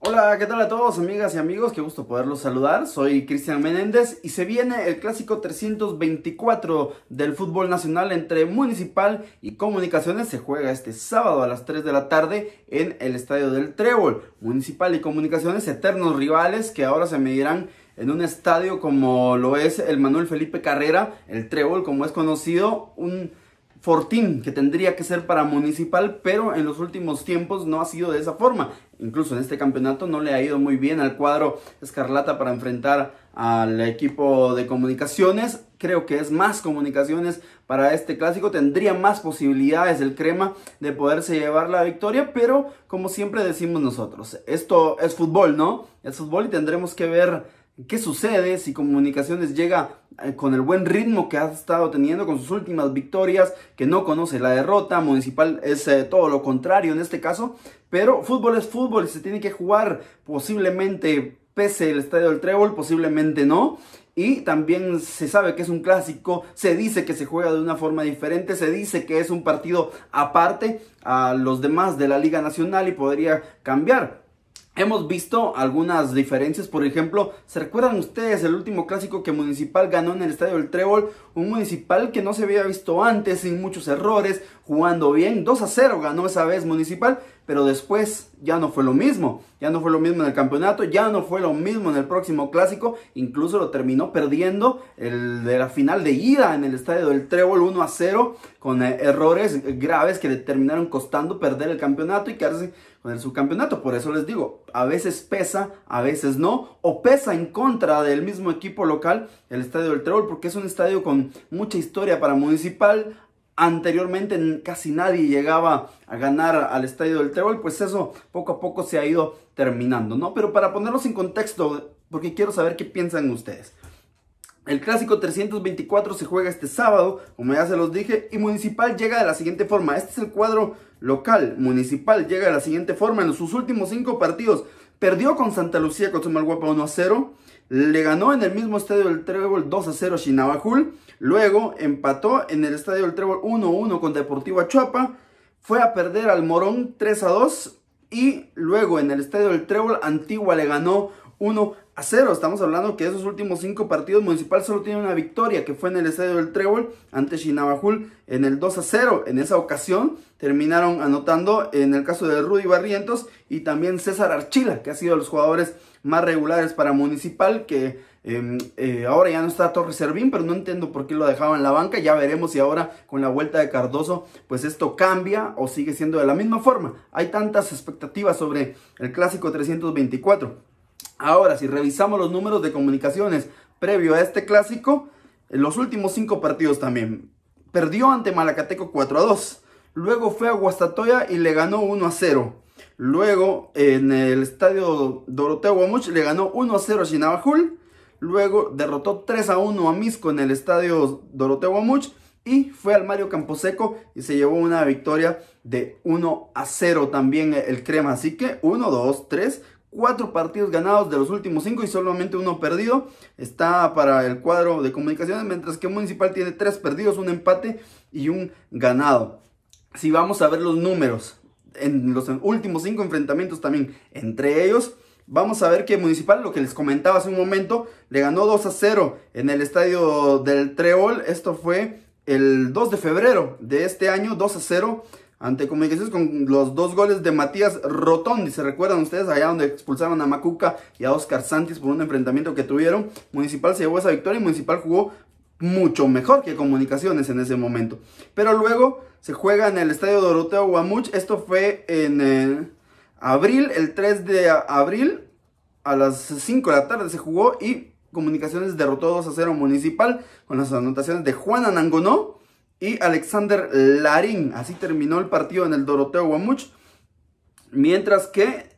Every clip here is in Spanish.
Hola, ¿qué tal a todos amigas y amigos? Qué gusto poderlos saludar. Soy Cristian Menéndez y se viene el clásico 324 del fútbol nacional entre Municipal y Comunicaciones. Se juega este sábado a las 3 de la tarde en el Estadio del Trébol. Municipal y Comunicaciones, eternos rivales que ahora se medirán en un estadio como lo es el Manuel Felipe Carrera, el Trébol como es conocido, un fortín que tendría que ser para Municipal, pero en los últimos tiempos no ha sido de esa forma. Incluso en este campeonato no le ha ido muy bien al cuadro Escarlata para enfrentar al equipo de comunicaciones. Creo que es más comunicaciones para este clásico. Tendría más posibilidades el crema de poderse llevar la victoria, pero como siempre decimos nosotros, esto es fútbol, ¿no? Es fútbol y tendremos que ver qué sucede si Comunicaciones llega eh, con el buen ritmo que ha estado teniendo con sus últimas victorias, que no conoce la derrota, Municipal es eh, todo lo contrario en este caso, pero fútbol es fútbol y se tiene que jugar posiblemente pese el estadio del Trébol, posiblemente no. Y también se sabe que es un clásico, se dice que se juega de una forma diferente, se dice que es un partido aparte a los demás de la Liga Nacional y podría cambiar Hemos visto algunas diferencias, por ejemplo, ¿se recuerdan ustedes el último clásico que Municipal ganó en el Estadio del Trébol? Un Municipal que no se había visto antes, sin muchos errores, jugando bien, 2 a 0 ganó esa vez Municipal, pero después ya no fue lo mismo, ya no fue lo mismo en el campeonato, ya no fue lo mismo en el próximo clásico, incluso lo terminó perdiendo el de la final de ida en el Estadio del Trébol 1 a 0, con eh, errores graves que le terminaron costando perder el campeonato y quedarse en su campeonato. Por eso les digo, a veces pesa, a veces no, o pesa en contra del mismo equipo local, el Estadio del Trébol, porque es un estadio con mucha historia para Municipal. Anteriormente casi nadie llegaba a ganar al Estadio del Trébol, pues eso poco a poco se ha ido terminando, ¿no? Pero para ponerlos en contexto, porque quiero saber qué piensan ustedes. El clásico 324 se juega este sábado, como ya se los dije, y Municipal llega de la siguiente forma. Este es el cuadro local. Municipal llega de la siguiente forma en sus últimos cinco partidos. Perdió con Santa Lucía con guapa 1 a 0. Le ganó en el mismo estadio del Trébol 2 a 0 a Chinabajul. Luego empató en el estadio del Trébol 1 1 con Deportivo Achuapa. Fue a perder al Morón 3 a 2. Y luego en el estadio del Trébol Antigua le ganó 1 a cero. Estamos hablando que esos últimos cinco partidos Municipal solo tiene una victoria, que fue en el Estadio del Trébol ante Chinabajul en el 2 a 0. En esa ocasión terminaron anotando en el caso de Rudy Barrientos y también César Archila, que ha sido de los jugadores más regulares para Municipal, que em, eh, ahora ya no está Torres Servín, pero no entiendo por qué lo dejaba en la banca. Ya veremos si ahora con la vuelta de Cardoso, pues esto cambia o sigue siendo de la misma forma. Hay tantas expectativas sobre el clásico 324. Ahora, si revisamos los números de comunicaciones previo a este clásico, en los últimos cinco partidos también. Perdió ante Malacateco 4 a 2. Luego fue a Guastatoya y le ganó 1 a 0. Luego en el estadio Doroteo Guamuch le ganó 1 a 0 a Chinabajul. Luego derrotó 3 a 1 a Misco en el estadio Doroteo Guamuch. Y fue al Mario Camposeco y se llevó una victoria de 1 a 0 también el Crema. Así que 1, 2, 3, cuatro partidos ganados de los últimos cinco y solamente uno perdido. Está para el cuadro de comunicaciones, mientras que Municipal tiene tres perdidos, un empate y un ganado. Si vamos a ver los números, en los últimos cinco enfrentamientos también entre ellos. Vamos a ver que Municipal, lo que les comentaba hace un momento, le ganó 2 a 0 en el estadio del Trebol. Esto fue el 2 de febrero de este año, 2 a 0 ante Comunicaciones con los dos goles de Matías Rotondi. ¿Se recuerdan ustedes allá donde expulsaron a Macuca y a Oscar Santis por un enfrentamiento que tuvieron? Municipal se llevó esa victoria y Municipal jugó mucho mejor que Comunicaciones en ese momento. Pero luego se juega en el Estadio Doroteo Guamuch. Esto fue en eh, abril, el 3 de abril a las 5 de la tarde se jugó y Comunicaciones derrotó 2 a 0 Municipal con las anotaciones de Juan Anangonó y Alexander Larín. Así terminó el partido en el Doroteo Guamuch. Mientras que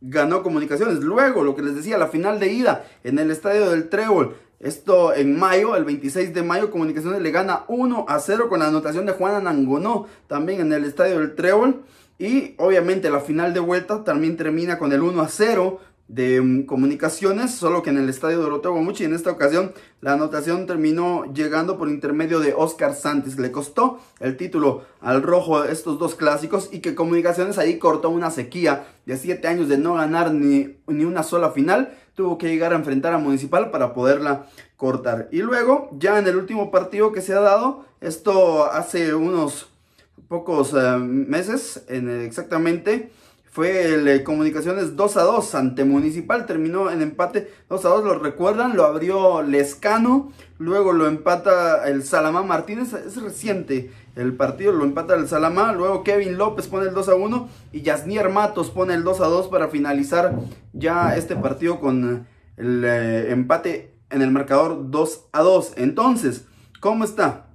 ganó Comunicaciones. Luego, lo que les decía, la final de ida en el Estadio del Trébol. Esto en mayo, el 26 de mayo, Comunicaciones le gana 1 a 0 con la anotación de Juan Anangonó, también en el Estadio del Trébol. Y obviamente la final de vuelta también termina con el 1 a 0 de mm, comunicaciones, solo que en el estadio Doroteo Guamuchi. En esta ocasión, la anotación terminó llegando por intermedio de Oscar Santis. Le costó el título al rojo estos dos clásicos y que comunicaciones ahí cortó una sequía de 7 años de no ganar ni, ni una sola final. Tuvo que llegar a enfrentar a Municipal para poderla cortar. Y luego, ya en el último partido que se ha dado, esto hace unos pocos eh, meses, exactamente fue el eh, Comunicaciones 2 a 2 ante Municipal, terminó en empate 2 a 2, lo recuerdan, lo abrió Lescano, luego lo empata el Salamá Martínez, es reciente el partido, lo empata el Salamá, luego Kevin López pone el 2 a 1 y Yasnier Matos pone el 2 a 2 para finalizar ya este partido con eh, el eh, empate en el marcador 2 a 2. Entonces, ¿cómo está?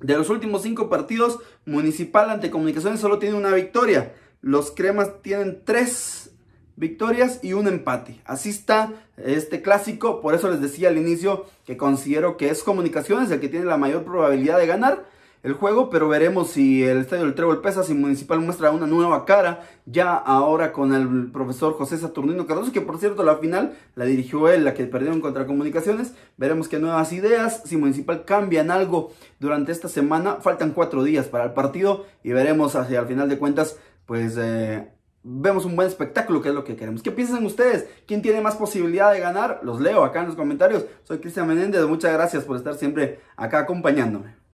De los últimos cinco partidos, Municipal ante Comunicaciones solo tiene una victoria. Los cremas tienen tres victorias y un empate. Así está este clásico. Por eso les decía al inicio que considero que es Comunicaciones el que tiene la mayor probabilidad de ganar el juego, pero veremos si el Estadio del Trébol pesa, si Municipal muestra una nueva cara, ya ahora con el profesor José Saturnino Cardoso, que por cierto la final la dirigió él, la que perdieron contra Comunicaciones, veremos qué nuevas ideas, si Municipal cambian algo durante esta semana, faltan cuatro días para el partido y veremos hacia el final de cuentas pues eh, vemos un buen espectáculo, que es lo que queremos. ¿Qué piensan ustedes? ¿Quién tiene más posibilidad de ganar? Los leo acá en los comentarios. Soy Cristian Menéndez, muchas gracias por estar siempre acá acompañándome.